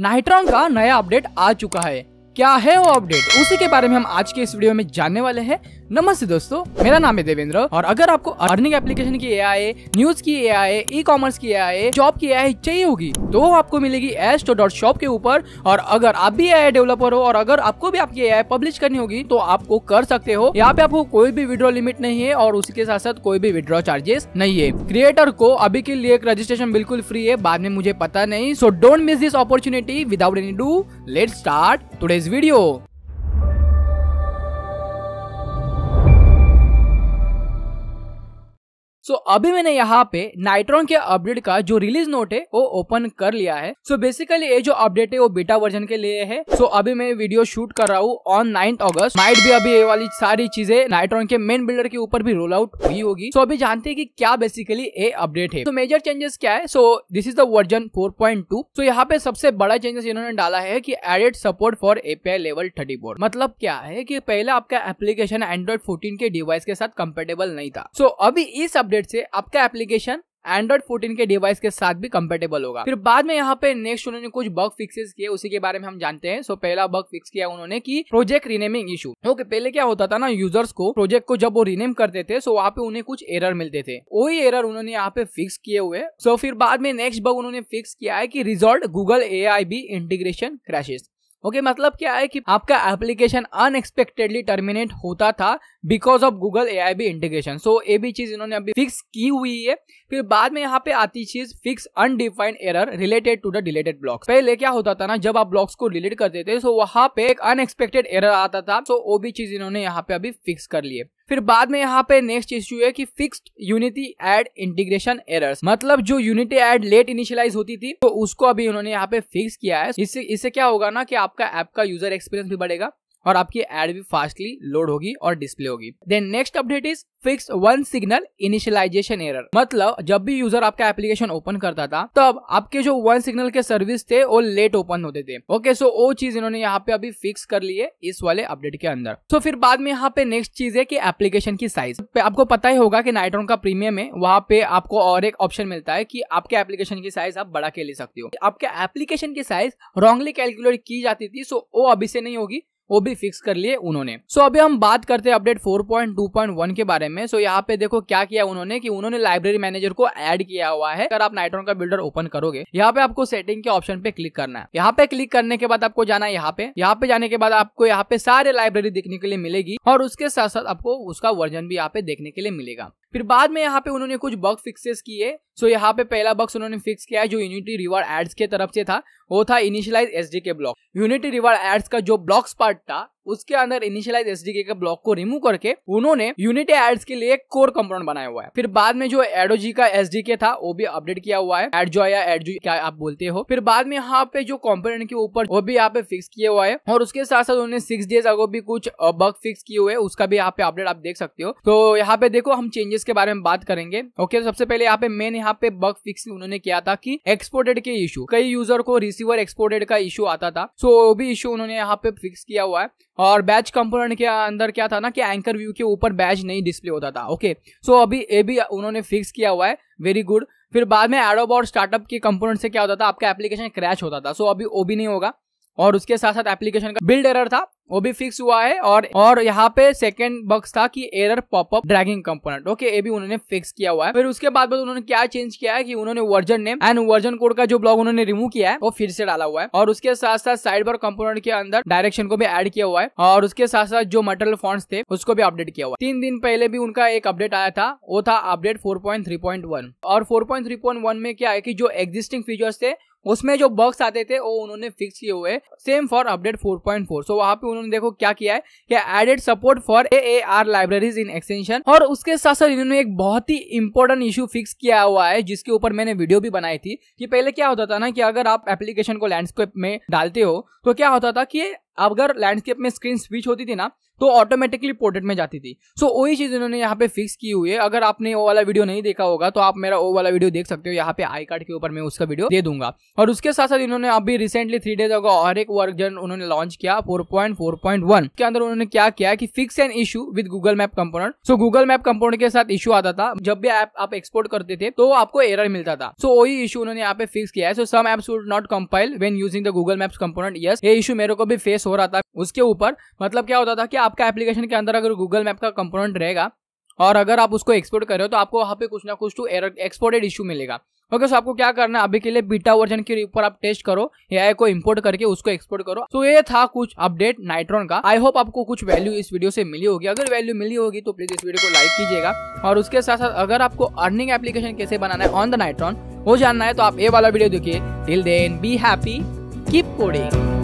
नाइट्रॉन का नया अपडेट आ चुका है क्या है वो अपडेट उसी के बारे में हम आज के इस वीडियो में जानने वाले हैं नमस्ते दोस्तों मेरा नाम है देवेंद्र और अगर आपको अर्निंग एप्लीकेशन की ए न्यूज की ए ई कॉमर्स की ए जॉब की ए चाहिए होगी तो वो आपको मिलेगी एस तो डॉट शॉप के ऊपर और अगर आप भी ए डेवलपर हो और अगर आपको भी आपकी ए पब्लिश करनी होगी तो आपको कर सकते हो यहाँ पे आपको कोई भी विड्रॉ लिमिट नहीं है और उसके साथ साथ कोई भी विड्रॉ चार्जेस नहीं है क्रिएटर को अभी के लिए रजिस्ट्रेशन बिल्कुल फ्री है बाद में मुझे पता नहीं so don't miss this opportunity without any do let start today's video so so, अभी मैंने यहाँ पे नाइट्रॉन के अपडेट का जो रिलीज नोट है वो ओपन कर लिया है सो so, बेसिकली ये जो अपडेट है वो बेटा वर्जन के लिए है सो so, अभी मैं वीडियो शूट कर रहा हूँ ऑन नाइन्थ ऑगस्ट नाइट भी अभी ये वाली सारी चीजें नाइट्रॉन के मेन बिल्डर के ऊपर भी रोल आउट हुई होगी सो so, अभी जानते हैं कि क्या बेसिकली ये अपडेट है तो मेजर चेंजेस क्या है so this is the version four point two so यहाँ पे सबसे बड़ा चेंजेस इन्होंने डाला है की added support for API level thirty four मतलब क्या है की पहले आपका एप्लीकेशन एंड्रॉइड फोर्टीन के डिवाइस के साथ कंपेटेबल नहीं था सो so, अभी इस अपडेट अपडेट से आपका एप्लीकेशन एंड्रॉइड फोर्टीन के डिवाइस के साथ भी कंपेटेबल होगा फिर बाद में यहाँ पे नेक्स्ट उन्होंने कुछ बग फिक्सेस किए उसी के बारे में हम जानते हैं सो पहला बग फिक्स किया उन्होंने की प्रोजेक्ट रिनेमिंग इशू ओके पहले क्या होता था ना यूजर्स को प्रोजेक्ट को जब वो रिनेम करते थे सो वहाँ पे उन्हें कुछ एरर मिलते थे वही एरर उन्होंने यहाँ पे फिक्स किए हुए सो फिर बाद में नेक्स्ट बग उन्होंने फिक्स किया है की कि result Google A integration crashes okay okay, मतलब क्या है कि आपका एप्लीकेशन अनएक्सपेक्टेडली टर्मिनेट होता था because of Google A I B integration so ये भी चीज इन्होंने अभी फिक्स की हुई है फिर बाद में यहाँ पे आती चीज fix undefined error related to the deleted blocks पहले क्या होता था ना जब आप ब्लॉक्स को डिलीट करते थे सो वहां पे एक अनएक्सपेक्टेड एरर आता था सो वो भी चीज इन्होंने यहाँ पे अभी फिक्स कर लिए फिर बाद में यहाँ पे नेक्स्ट इश्यू है कि fixed Unity ad integration errors मतलब जो यूनिटी एड लेट इनिशियलाइज होती थी तो उसको अभी उन्होंने यहाँ पे फिक्स किया है इससे इससे क्या होगा ना कि आपका ऐप का यूजर एक्सपीरियंस भी बढ़ेगा और आपकी एड भी फास्टली लोड होगी और डिस्प्ले होगी then next update is fix OneSignal initialization error मतलब जब भी यूजर आपका एप्लीकेशन ओपन करता था तब आपके जो वन सिग्नल के सर्विस थे वो लेट ओपन होते थे ओके सो वो चीज इन्होंने यहाँ पे अभी फिक्स कर लिए इस वाले अपडेट के अंदर सो so, फिर बाद में यहाँ पे नेक्स्ट चीज है कि एप्लीकेशन की साइज आपको पता ही होगा कि नाइट्रोन का प्रीमियम है वहाँ पे आपको और एक ऑप्शन मिलता है कि आपके एप्लीकेशन की साइज आप बड़ा के ले सकते हो आपके एप्लीकेशन की साइज रॉन्गली कैलकुलेट की जाती थी सो वो अभी से नहीं होगी वो भी फिक्स कर लिए उन्होंने सो अभी हम बात करते हैं अपडेट 4.2.1 के बारे में सो यहाँ पे देखो क्या किया उन्होंने कि उन्होंने लाइब्रेरी मैनेजर को ऐड किया हुआ है अगर आप नाइट्रोन का बिल्डर ओपन करोगे यहाँ पे आपको सेटिंग के ऑप्शन पे क्लिक करना है यहाँ पे क्लिक करने के बाद आपको जाना है यहाँ पे यहाँ पे जाने के बाद आपको यहाँ पे सारे लाइब्रेरी देखने के लिए मिलेगी और उसके साथ साथ आपको उसका वर्जन भी यहाँ पे देखने के लिए मिलेगा फिर बाद में यहाँ पे उन्होंने कुछ बग फिक्सेस किए सो so, यहाँ पे पहला बक्स उन्होंने फिक्स किया है जो यूनिटी रिवार्ड एड्स के तरफ से था वो था initialize S K block Unity reward ads का जो ब्लॉक्स पार्ट था उसके अंदर इनिशियलाइज एस के ब्लॉक को रिमूव करके उन्होंने यूनिटी एड्स के लिए एक कोर कंपोनेंट बनाया हुआ है फिर बाद में जो एडोजी का एस था वो भी अपडेट किया हुआ है एडजो या एडजो क्या आप बोलते हो फिर बाद में यहाँ पे जो कॉम्पोनेंट के ऊपर वो भी यहाँ पे फिक्स किया हुआ है और उसके साथ साथ उन्होंने सिक्स डेज अगो भी कुछ बग फिक्स किए हुए उसका भी यहाँ पे अपडेट आप देख सकते हो तो यहाँ पे देखो हम चेंजेस के बारे में बात करेंगे ओके तो सबसे पहले यहाँ पे मेन यहाँ यहाँ पे बग फिक्स उन्होंने किया था कि एक्सपोर्टेड के इशू कई यूजर को रिसीवर एक्सपोर्टेड का इशू आता था सो वो भी इशू उन्होंने यहाँ पे फिक्स किया हुआ है और बैच कंपोनेंट के अंदर क्या था ना कि एंकर व्यू के ऊपर बैच नहीं डिस्प्ले होता था ओके सो अभी ये भी उन्होंने फिक्स किया हुआ है वेरी गुड फिर बाद में एडोब और स्टार्टअप के कंपोनेंट से क्या होता था आपका एप्लीकेशन क्रैश होता था सो अभी वो भी नहीं होगा और उसके साथ साथ एप्लीकेशन का बिल्ड एरर था वो भी फिक्स हुआ है और और यहाँ पे सेकंड बक्स था कि error popup dragging component okay ये भी उन्होंने फिक्स किया हुआ है फिर उसके बाद उन्होंने क्या चेंज किया है कि उन्होंने version name and version code का जो ब्लॉग उन्होंने रिमूव किया है वो फिर से डाला हुआ है और उसके साथ साथ साइड बार कम्पोनेट के अंदर डायरेक्शन को भी एड किया हुआ है और उसके साथ साथ जो मटेरियल फॉन्ट्स थे उसको भी अपडेट किया हुआ है तीन दिन पहले भी उनका एक अपडेट आया था वो था अपडेट फोर और फोर में क्या है की जो एग्जिस्टिंग फीचर्स थे उसमें जो बग्स आते थे वो उन्होंने फिक्स किए हुए सेम फॉर अपडेट 4.4 सो वहां पे उन्होंने देखो क्या किया है कि added support for A A R libraries in extension और उसके साथ साथ इन्होंने एक बहुत ही इंपॉर्टेंट इशू फिक्स किया हुआ है जिसके ऊपर मैंने वीडियो भी बनाई थी कि पहले क्या होता था ना कि अगर आप एप्लीकेशन को लैंडस्केप में डालते हो तो क्या होता था कि अब अगर लैंडस्केप में स्क्रीन स्विच होती थी ना तो ऑटोमेटिकली पोर्ट्रेट में जाती थी सो so, वही चीज़ इन्होंने यहाँ पे फिक्स की हुई है अगर आपने वो वाला वीडियो नहीं देखा होगा तो आप मेरा वो वाला वीडियो देख सकते हो यहाँ पे आई कार्ड के ऊपर मैं उसका वीडियो दे दूंगा और उसके साथ साथ इन्होंने अभी रिसेंटली थ्री डेज होगा और एक वर्जन उन्होंने लॉन्च किया 4.4.1 के अंदर उन्होंने क्या किया कि fix an issue with Google map component so Google map component के साथ इशू आता था जब भी ऐप आप एक्सपोर्ट करते थे तो आपको एरर मिलता था सो वही इशू उन्होंने यहाँ पे फिक्स किया है so some apps would not compile when using the Google maps component yes ये इशू मेरे को भी फेस हो रहा था उसके ऊपर मतलब क्या होता था कि आपका एप्लीकेशन के अंदर अगर गूगल मैप का कंपोनेंट रहेगा और अगर आप उसको एक्सपोर्ट कर रहे हो तो आपको वहाँ पे कुछ ना कुछ तो एरर एक्सपोर्टेड इशू मिलेगा ओके सो आपको क्या करना है अभी के लिए बीटा वर्जन के ऊपर आप टेस्ट करो या को इम्पोर्ट करके उसको एक्सपोर्ट करो सो ये था कुछ अपडेट नाइट्रॉन का आई होप आपको कुछ वैल्यू इस वीडियो से मिली होगी अगर वैल्यू मिली होगी तो प्लीज इस वीडियो को लाइक कीजिएगा और उसके साथ साथ अगर आपको अर्निंग एप्लीकेशन कैसे बनाना है ऑन द नाइट्रॉन वो जानना है तो आप ये वाला वीडियो देखिए till then be happy keep coding